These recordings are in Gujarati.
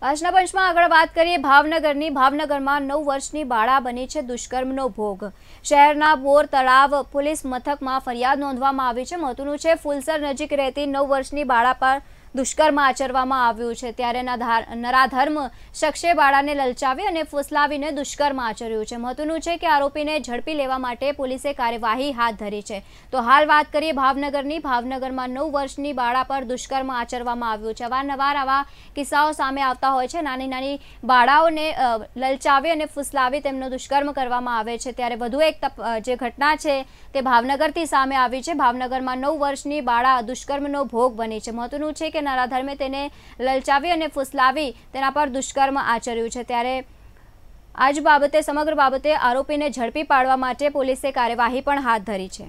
આજના પંચમાં આગળ વાત કરીએ ભાવનગરની ભાવનગરમાં નવ વર્ષની બાળા બની છે દુષ્કર્મનો ભોગ શહેરના બોર તળાવ પોલીસ મથકમાં ફરિયાદ નોંધવામાં આવી છે મહત્વનું છે ફુલસર નજીક રહેતી નવ વર્ષની બાળા પર દુષ્કર્મ આચરવામાં આવ્યું છે ત્યારે નરાધર્મ શખ્સે બાળાને લલચાવી અને ફૂસલાવીને દુષ્કર્મ આચર્યું છે મહત્વનું છે કે આરોપીને ઝડપી લેવા માટે પોલીસે કાર્યવાહી હાથ ધરી છે તો હાલ વાત કરીએ ભાવનગરની ભાવનગરમાં નવ વર્ષની બાળા પર દુષ્કર્મ આચરવામાં આવ્યું છે અવારનવાર આવા કિસ્સાઓ સામે આવતા હોય છે નાની નાની બાળાઓને લલચાવી અને ફૂસલાવી તેમનો દુષ્કર્મ કરવામાં આવે છે ત્યારે વધુ એક જે ઘટના છે તે ભાવનગરથી સામે આવી છે ભાવનગરમાં નવ વર્ષની બાળા દુષ્કર્મનો ભોગ બની છે મહત્વનું છે કે કે નરાધર્મે તેને લલચાવી અને ફૂસલાવી તેના પર દુષ્કર્મ આચર્યું છે ત્યારે આ બાબતે સમગ્ર બાબતે આરોપીને ઝડપી પાડવા માટે પોલીસે કાર્યવાહી પણ હાથ ધરી છે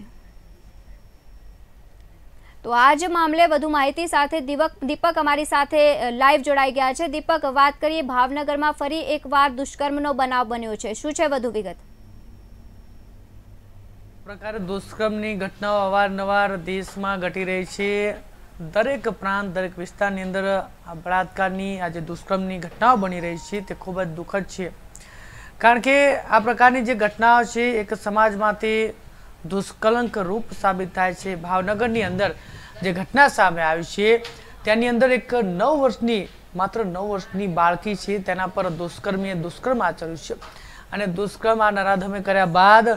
તો આ મામલે વધુ માહિતી સાથે દીપક દીપક અમારી સાથે લાઈવ જોડાઈ ગયા છે દીપક વાત કરીએ ભાવનગરમાં ફરી એકવાર દુષ્કર્મનો બનાવ બન્યો છે શું છે વધુ વિગત પ્રકારે દુષ્કર્મની ઘટનાઓ અવારનવાર દેશમાં ઘટી રહી છે દરેક પ્રાંત દરેક વિસ્તારની અંદર આ બળાત્કારની આ જે દુષ્કર્મની ઘટનાઓ બની રહી છે તે ખૂબ જ દુઃખદ છે કારણ કે આ પ્રકારની જે ઘટનાઓ છે એક સમાજમાંથી દુષ્કલંક રૂપ સાબિત થાય છે ભાવનગરની અંદર જે ઘટના સામે આવી છે તેની અંદર એક નવ વર્ષની માત્ર નવ વર્ષની બાળકી છે તેના પર દુષ્કર્મીએ દુષ્કર્મ આચર્યું છે અને દુષ્કર્મ આ નરાધમે કર્યા બાદ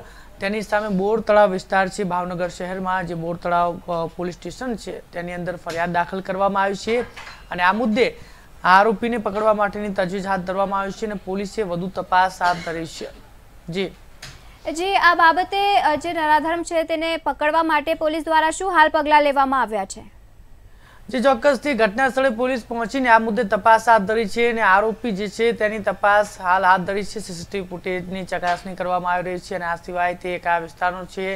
તેની સામે બોર તળાવ વિસ્તાર છે ભાવનગર શહેરમાં જે બોર તળાવ પોલીસ સ્ટેશન છે તેની અંદર ફરિયાદ દાખલ કરવામાં આવી છે અને આ મુદ્દે આરોપીને પકડવા માટેની તજવીજ હાથ ધરવામાં આવી છે અને પોલીસે વધુ તપાસ હાથ ધરી છે જી જી આ બાબતે જે નરાધર્મ છે તેને પકડવા માટે પોલીસ દ્વારા શું હાલ પગલાં લેવામાં આવ્યા છે જે ચોક્કસથી ઘટના સ્થળે પોલીસ પહોંચીને આ મુદ્દે તપાસ હાથ ધરી છે અને આરોપી જે છે તેની તપાસ હાલ હાથ ધરી છે સીસીટીવી ફૂટેજની ચકાસણી કરવામાં આવી રહી છે અને આ સિવાય તે એક આ વિસ્તારનો છે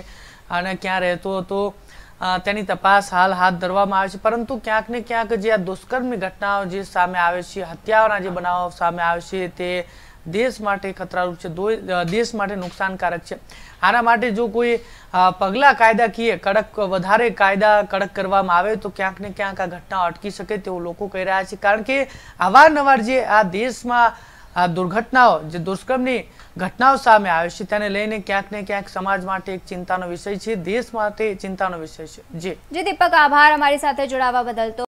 અને ક્યાં રહેતો હતો તેની તપાસ હાલ હાથ ધરવામાં આવે છે પરંતુ ક્યાંક ને ક્યાંક જે આ દુષ્કર્મની ઘટનાઓ જે સામે આવે છે હત્યાઓના જે બનાવો સામે આવે છે તે દેશ માટે ખતરારૂપ છે દેશ માટે નુકસાનકારક છે આના માટે જો કોઈ પગલાં કાયદાકીય કડક વધારે કાયદા કડક કરવામાં આવે તો ક્યાંક ને ક્યાંક આ ઘટના અટકી શકે તેવું લોકો કહી રહ્યા છે કારણ કે અવારનવાર જે આ દેશમાં આ દુર્ઘટનાઓ જે દુષ્કર્મની ઘટનાઓ સામે આવે છે તેને લઈને ક્યાંક ને ક્યાંક સમાજ માટે એક ચિંતાનો વિષય છે દેશ માટે ચિંતાનો વિષય છે જે જે દીપક આભાર અમારી સાથે જોડાવા બદલ